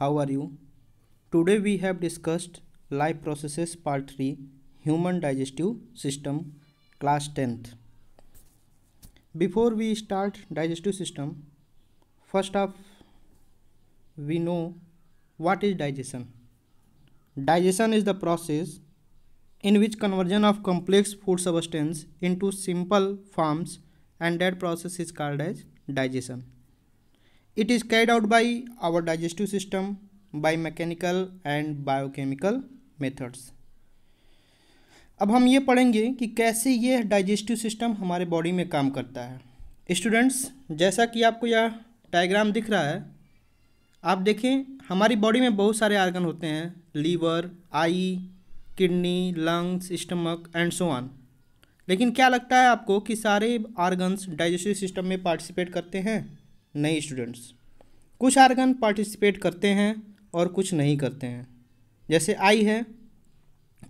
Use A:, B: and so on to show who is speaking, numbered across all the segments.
A: how are you today we have discussed life processes part 3 human digestive system class 10th before we start digestive system first off we know what is digestion digestion is the process in which conversion of complex food substance into simple forms and that process is called as digestion It is carried out by our digestive system by mechanical and biochemical methods. अब हम ये पढ़ेंगे कि कैसे ये digestive system हमारे body में काम करता है स्टूडेंट्स जैसा कि आपको यह डायग्राम दिख रहा है आप देखें हमारी बॉडी में बहुत सारे आर्गन होते हैं liver eye kidney lungs stomach and so on लेकिन क्या लगता है आपको कि सारे आर्गन्स डाइजेस्टिव सिस्टम में पार्टिसिपेट करते हैं नए स्टूडेंट्स कुछ आर्गन पार्टिसिपेट करते हैं और कुछ नहीं करते हैं जैसे आई है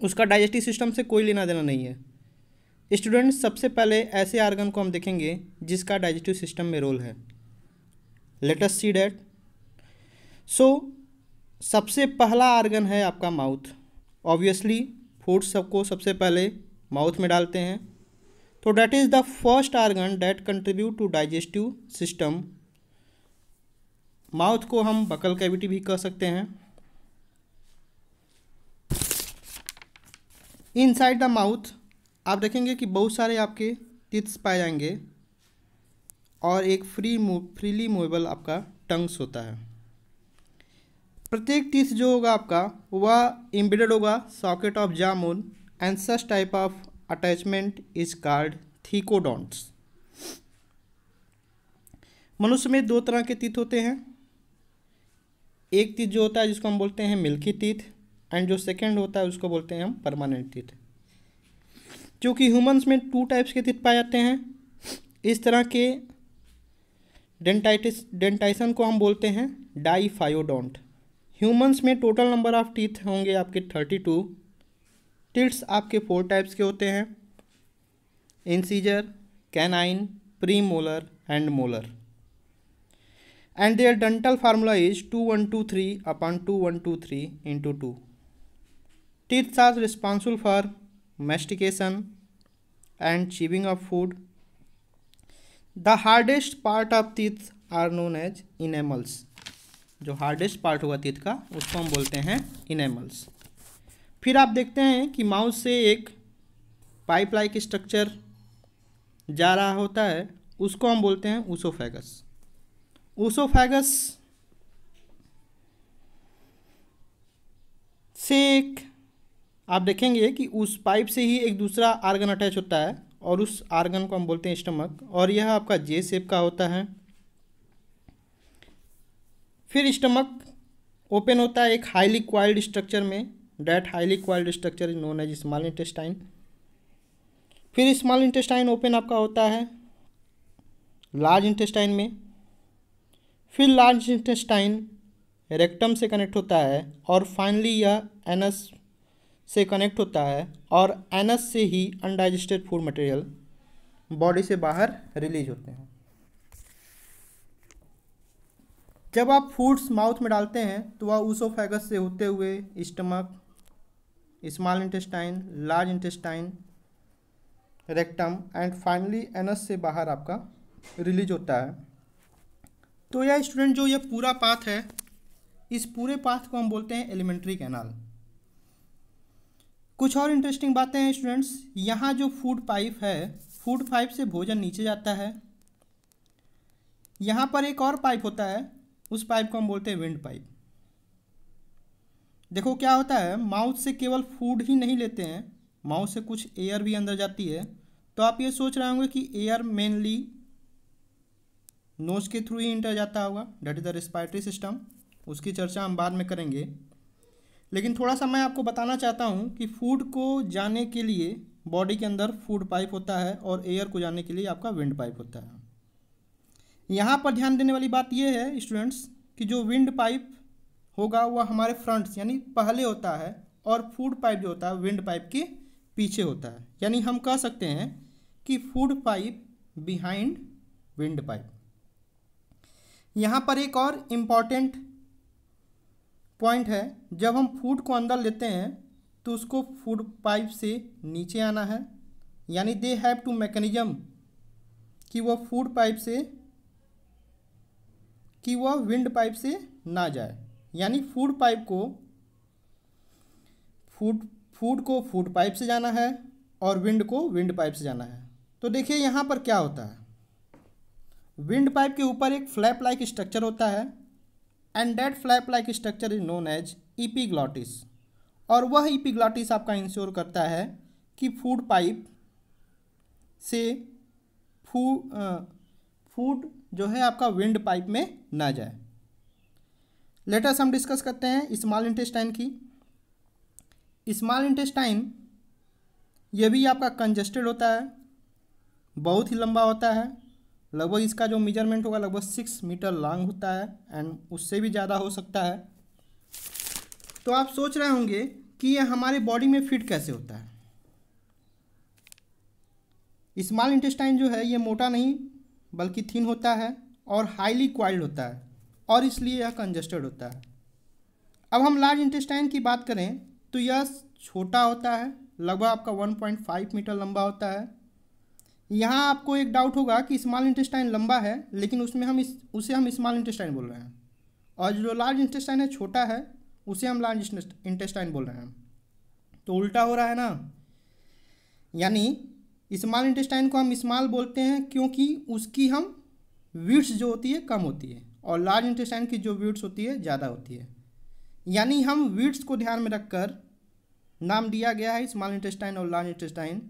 A: उसका डाइजेस्टिव सिस्टम से कोई लेना देना नहीं है स्टूडेंट्स सबसे पहले ऐसे आर्गन को हम देखेंगे जिसका डाइजेस्टिव सिस्टम में रोल है लेटस सी डेट सो सबसे पहला आर्गन है आपका माउथ ऑब्वियसली फूड सबको सबसे पहले माउथ में डालते हैं तो that is the first organ that contribute to digestive system mouth को हम बकल कैविटी भी कह सकते हैं इनसाइड द माउथ आप देखेंगे कि बहुत सारे आपके टिथ्स पाए जाएंगे और एक फ्री मूव फ्रीली मूवेबल आपका टंग्स होता है प्रत्येक टिथ जो होगा आपका वह एम्बेडेड होगा सॉकेट ऑफ जामुन and such type of attachment is called thecodonts मनुष्य में दो तरह के तीत होते हैं एक तीत जो होता है जिसको हम बोलते हैं मिल्की तीत एंड जो सेकेंड होता है उसको बोलते हैं हम परमानेंट तीत चूँकि ह्यूमन्स में टू टाइप्स के तीत पाए जाते हैं इस तरह के डेंटाइटिस डेंटाइसन को हम बोलते हैं डाईफायोडोंट ह्यूमन्स में टोटल नंबर ऑफ टीथ होंगे आपके थर्टी टू टिट्स आपके फोर टाइप्स के होते हैं incisor canine premolar and molar and their dental formula is 2123 upon 2123 into 2. Teeth are responsible for mastication and chewing of food. The hardest part of teeth are known as enamels. जो hardest part होगा teeth का उसको हम बोलते हैं इनेमल्स फिर आप देखते हैं कि माउस से एक पाइप लाइक स्ट्रक्चर जा रहा होता है उसको हम बोलते हैं उसोफेगस ओसोफेगस से एक आप देखेंगे कि उस पाइप से ही एक दूसरा आर्गन अटैच होता है और उस आर्गन को हम बोलते हैं स्टमक और यह आपका जे सेप का होता है फिर स्टमक ओपन होता है एक हाईली क्वाइल्ड स्ट्रक्चर में that highly coiled structure is known as small intestine फिर स्मॉल इंटेस्टाइन ओपन आपका होता है लार्ज इंटेस्टाइन में फिर लार्ज इंटेस्टाइन रेक्टम से कनेक्ट होता है और फाइनली यह एनस से कनेक्ट होता है और एनस से ही अनडाइजेस्टेड फूड मटेरियल बॉडी से बाहर रिलीज होते हैं जब आप फूड्स माउथ में डालते हैं तो वह ऊसोफेगस से होते हुए stomach small intestine large intestine rectum and finally anus से बाहर आपका रिलीज होता है तो यह स्टूडेंट जो यह पूरा पाथ है इस पूरे पाथ को हम बोलते हैं एलिमेंट्री कैनाल कुछ और इंटरेस्टिंग बातें हैं स्टूडेंट्स यहाँ जो फूड पाइप है फूड पाइप से भोजन नीचे जाता है यहाँ पर एक और पाइप होता है उस पाइप को हम बोलते हैं विंड पाइप देखो क्या होता है माउथ से केवल फूड ही नहीं लेते हैं माउथ से कुछ एयर भी अंदर जाती है तो आप ये सोच रहे होंगे कि एयर मेनली नोज के थ्रू ही इंटर जाता होगा that is the respiratory system उसकी चर्चा हम बाद में करेंगे लेकिन थोड़ा सा मैं आपको बताना चाहता हूँ कि फूड को जाने के लिए बॉडी के अंदर फूड पाइप होता है और एयर को जाने के लिए आपका विंड पाइप होता है यहाँ पर ध्यान देने वाली बात यह है स्टूडेंट्स कि जो विंड पाइप होगा वह हमारे फ्रंट्स यानी पहले होता है और फूड पाइप जो होता है विंड पाइप के पीछे होता है यानी हम कह सकते हैं कि food pipe behind windpipe यहाँ पर एक और इम्पॉर्टेंट पॉइंट है जब हम फूड को अंदर लेते हैं तो उसको फूड पाइप से नीचे आना है यानी दे हैव टू मैकेनिज्म कि वह फूड पाइप से कि वह विंड पाइप से ना जाए यानी फूड पाइप को फूड फूड को फूड पाइप से जाना है और विंड को विंड पाइप से जाना है तो देखिए यहाँ पर क्या होता है विंड पाइप के ऊपर एक फ्लैप लाइक स्ट्रक्चर होता है and that flap like structure is known as epiglottis और वह ईपीग्लॉटिस आपका इंश्योर करता है कि फूड पाइप से फू फूड जो है आपका विंड पाइप में ना जाए लेटर्स हम डिस्कस करते हैं स्मॉल इंटेस्टाइन की स्मॉल इंटेस्टाइन यह भी आपका कंजस्टेड होता है बहुत ही लंबा होता है लगभग इसका जो मेजरमेंट होगा लगभग सिक्स मीटर लॉन्ग होता है एंड उससे भी ज़्यादा हो सकता है तो आप सोच रहे होंगे कि यह हमारे बॉडी में फिट कैसे होता है स्मॉल इंटेस्टाइन जो है ये मोटा नहीं बल्कि थिन होता है और हाईली क्वाइल्ड होता है और इसलिए यह कंजस्टेड होता है अब हम लार्ज इंटेस्टाइन की बात करें तो यह छोटा होता है लगभग आपका 1.5 मीटर लंबा होता है यहाँ आपको एक डाउट होगा कि स्मॉल इंटेस्टाइन लंबा है लेकिन उसमें हम इस उसे हम स्मॉल इंटेस्टाइन बोल रहे हैं और जो लार्ज इंटेस्टाइन है छोटा है उसे हम लार्ज इंटेस्टाइन बोल रहे हैं तो उल्टा हो रहा है ना यानी स्मॉल इंटेस्टाइन को हम स्मॉल बोलते हैं क्योंकि उसकी हम वीट्स जो होती है कम होती है और लार्ज इंटेस्टाइन की जो वीट्स होती है ज़्यादा होती है यानी हम वीट्स को ध्यान में रखकर नाम दिया गया है स्मॉल इंटेस्टाइन और लार्ज इंटेस्टाइन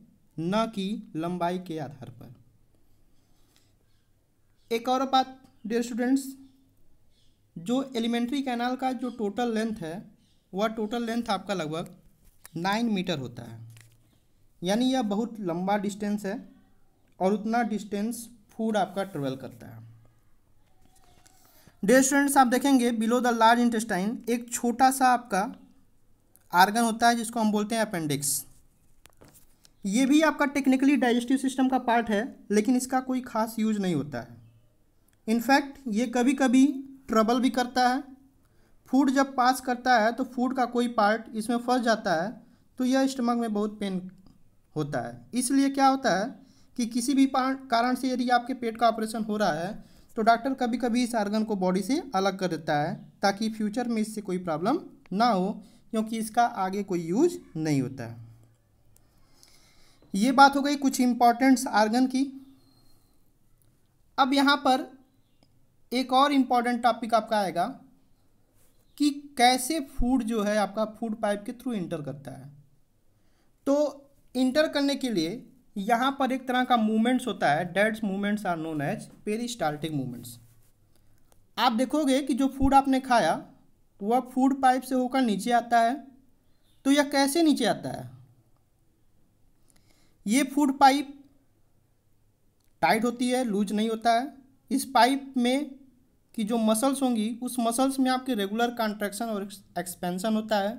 A: न कि लंबाई के आधार पर एक और बात डियर स्टूडेंट्स जो एलिमेंट्री कैनाल का जो टोटल लेंथ है वह टोटल लेंथ आपका लगभग नाइन मीटर होता है यानी यह बहुत लंबा डिस्टेंस है और उतना डिस्टेंस फूड आपका ट्रेवल करता है डेयर स्टूडेंट्स आप देखेंगे बिलो द लार्ज इंटेस्टाइन एक छोटा सा आपका आर्गन होता है जिसको हम बोलते हैं अपेंडिक्स ये भी आपका टेक्निकली डाइजेस्टिव सिस्टम का पार्ट है लेकिन इसका कोई खास यूज नहीं होता है इनफैक्ट ये कभी कभी ट्रबल भी करता है फूड जब पास करता है तो फूड का कोई पार्ट इसमें फंस जाता है तो यह स्टमक में बहुत पेन होता है इसलिए क्या होता है कि किसी भी कारण से यदि आपके पेट का ऑपरेशन हो रहा है तो डॉक्टर कभी कभी इस आर्गन को बॉडी से अलग कर देता है ताकि फ्यूचर में इससे कोई प्रॉब्लम ना हो क्योंकि इसका आगे कोई यूज नहीं होता है ये बात हो गई कुछ इम्पॉर्टेंट्स आर्गन की अब यहाँ पर एक और इम्पॉर्टेंट टॉपिक आपका आएगा कि कैसे फूड जो है आपका फूड पाइप के थ्रू इंटर करता है तो इंटर करने के लिए यहाँ पर एक तरह का मूवमेंट्स होता है these movements are known as peristaltic movements आप देखोगे कि जो फूड आपने खाया वह फूड पाइप से होकर नीचे आता है तो यह कैसे नीचे आता है ये फूड पाइप टाइट होती है लूज नहीं होता है इस पाइप में की जो मसल्स होंगी उस मसल्स में आपके रेगुलर कॉन्ट्रैक्शन और एक्सपेंसन होता है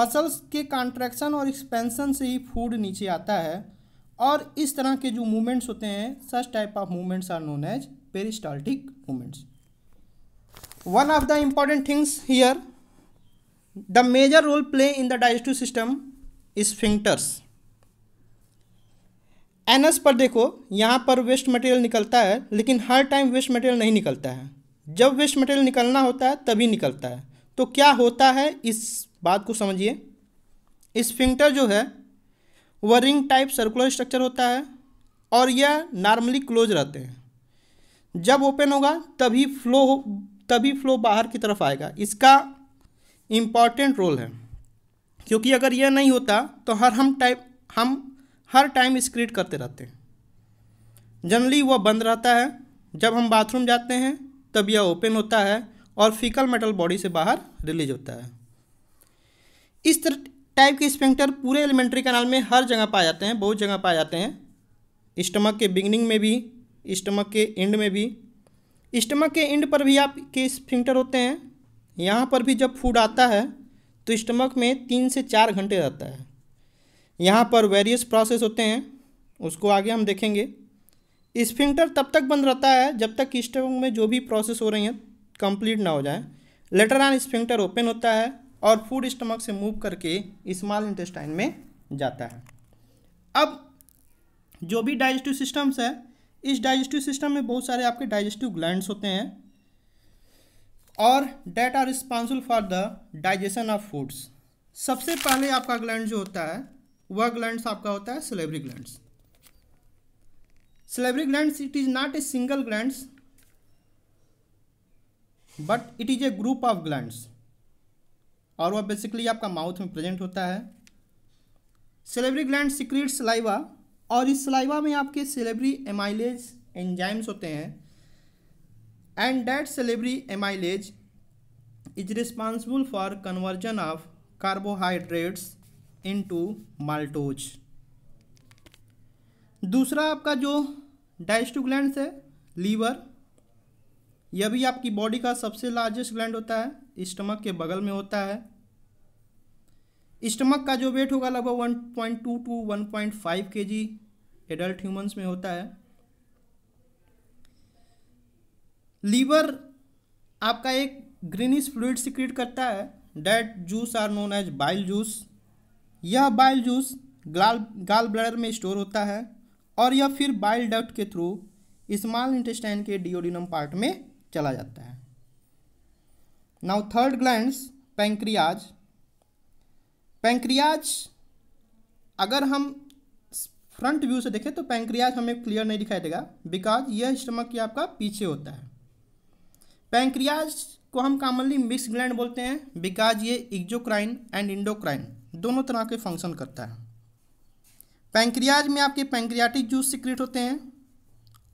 A: मसल्स के कॉन्ट्रैक्शन और एक्सपेंसन से ही फूड नीचे आता है और इस तरह के जो मूवमेंट्स होते हैं such type of movements are known as peristaltic movements one of the important things here the major role play in the digestive system is sphincters एनएस पर देखो यहाँ पर वेस्ट मटेरियल निकलता है लेकिन हर टाइम वेस्ट मटेरियल नहीं निकलता है जब वेस्ट मटेरियल निकलना होता है तभी निकलता है तो क्या होता है इस बात को समझिए इस फिंक्टर जो है वह रिंग टाइप सर्कुलर स्ट्रक्चर होता है और यह नॉर्मली क्लोज रहते हैं जब ओपन होगा तभी फ्लो तभी फ्लो बाहर की तरफ आएगा इसका इम्पॉर्टेंट रोल है क्योंकि अगर यह नहीं होता तो हर हम टाइप हम हर टाइम स्क्रीट करते रहते हैं जनरली वह बंद रहता है जब हम बाथरूम जाते हैं तब यह ओपन होता है और फिकल मेटल बॉडी से बाहर रिलीज होता है इस टाइप के स्पेंक्टर पूरे एलिमेंट्री कैनाल में हर जगह पाए जाते हैं बहुत जगह पाए जाते हैं स्टमक के बिगनिंग में भी स्टमक के एंड में भी स्टमक के एंड पर भी आपके स्पिंक्टर होते हैं यहाँ पर भी जब फूड आता है तो स्टमक में तीन से चार घंटे रहता है यहाँ पर वेरियस प्रोसेस होते हैं उसको आगे हम देखेंगे स्फिंटर तब तक बंद रहता है जब तक स्टमक में जो भी प्रोसेस हो रही हैं कंप्लीट ना हो जाए लेटर ऑन स्फिंटर ओपन होता है और फूड स्टमक से मूव करके स्मॉल इंटेस्टाइन में जाता है अब जो भी डाइजेस्टिव सिस्टम्स है इस डाइजेस्टिव सिस्टम में बहुत सारे आपके डाइजेस्टिव ग्लैंड्स होते हैं और that are responsible for the digestion of foods सबसे पहले आपका ग्लैंड जो होता है वह ग्लैंड आपका होता है salivary gland salivary gland it is not a single gland but it is a group of gland और वह बेसिकली आपका माउथ में प्रेजेंट होता है सिलेबरी ग्लैंड सिक्रीट सलाइवा और इस सलाइवा में आपके सिलेबरी एमाइलेज एंजाइम्स होते हैं and that salivary amylase is responsible for conversion of carbohydrates into maltose दूसरा आपका जो डाइस्टू ग्लैंड है लीवर यह भी आपकी बॉडी का सबसे लार्जेस्ट ग्लैंड होता है स्टमक के बगल में होता है स्टमक का जो वेट होगा लगभग one point two to one point five K G adult humans में होता है लीवर आपका एक ग्रीनिश फ्लूड सिक्रीट करता है that juice are known as bile juice यह bile juice gall gall bladder में स्टोर होता है और यह फिर बाइल डक्ट के थ्रू स्मॉल इंटेस्टाइन के डिओडिनम पार्ट में चला जाता है now third glands pancreas pancreas अगर हम फ्रंट व्यू से देखें तो पैंक्रियाज हमें क्लियर नहीं दिखाई देगा बिकॉज यह स्टमक की आपका पीछे होता है पैंक्रियाज को हम कॉमनली मिक्स ग्लैंड बोलते हैं बिकॉज ये इग्जोक्राइन एंड इंडोक्राइन दोनों तरह के फंक्शन करता है पैंक्रियाज में आपके पैंक्रियाटिक जूस सिक्रेट होते हैं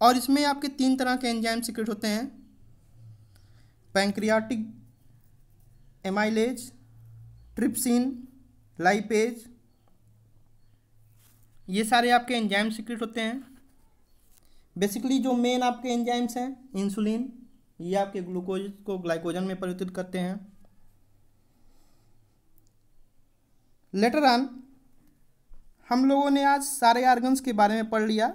A: और इसमें आपके तीन तरह के एंजाइम सिक्रेट होते हैं पैंक्रियाटिक एमाइलेज ट्रिप्सिन लाइपेज ये सारे आपके एंजाइम सिक्रेट होते हैं बेसिकली जो मेन आपके एंजाइम्स हैं इंसुलिन ये आपके ग्लूकोज को ग्लाइकोजन में परिवर्तित करते हैं लेटर ऑन हम लोगों ने आज सारे आर्गन्स के बारे में पढ़ लिया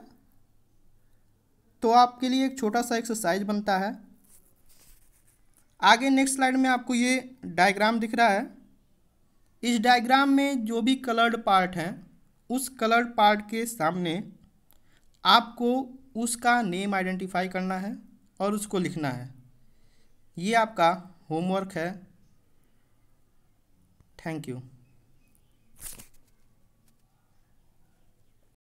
A: तो आपके लिए एक छोटा सा एक्सरसाइज बनता है आगे नेक्स्ट स्लाइड में आपको ये डायग्राम दिख रहा है इस डायग्राम में जो भी कलर्ड पार्ट हैं उस कलर्ड पार्ट के सामने आपको उसका नेम आइडेंटिफाई करना है और उसको लिखना है ये आपका होमवर्क है थैंक यू